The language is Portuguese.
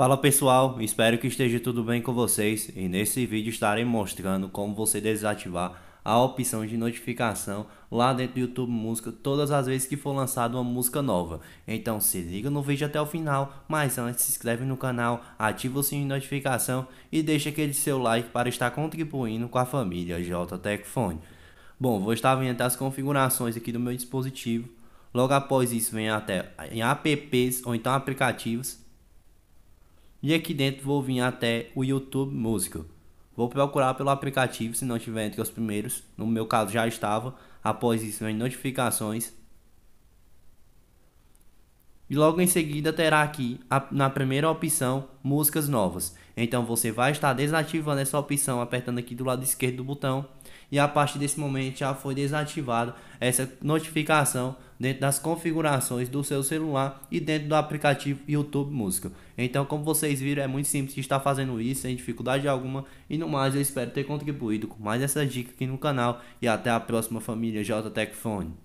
Fala pessoal, espero que esteja tudo bem com vocês e nesse vídeo estarei mostrando como você desativar a opção de notificação lá dentro do YouTube Música todas as vezes que for lançada uma música nova. Então se liga no vídeo até o final, mas antes se inscreve no canal, ativa o sininho de notificação e deixa aquele seu like para estar contribuindo com a família JTEC Bom, vou estar vendo as configurações aqui do meu dispositivo. Logo após isso vem até em apps ou então aplicativos e aqui dentro vou vir até o YouTube Música. Vou procurar pelo aplicativo se não estiver entre os primeiros. No meu caso já estava. Após isso vem notificações. E logo em seguida terá aqui a, na primeira opção músicas novas. Então você vai estar desativando essa opção apertando aqui do lado esquerdo do botão e a partir desse momento já foi desativado essa notificação dentro das configurações do seu celular e dentro do aplicativo YouTube Música. Então, como vocês viram, é muito simples de estar fazendo isso sem dificuldade alguma. E no mais, eu espero ter contribuído com mais essa dica aqui no canal e até a próxima família JTech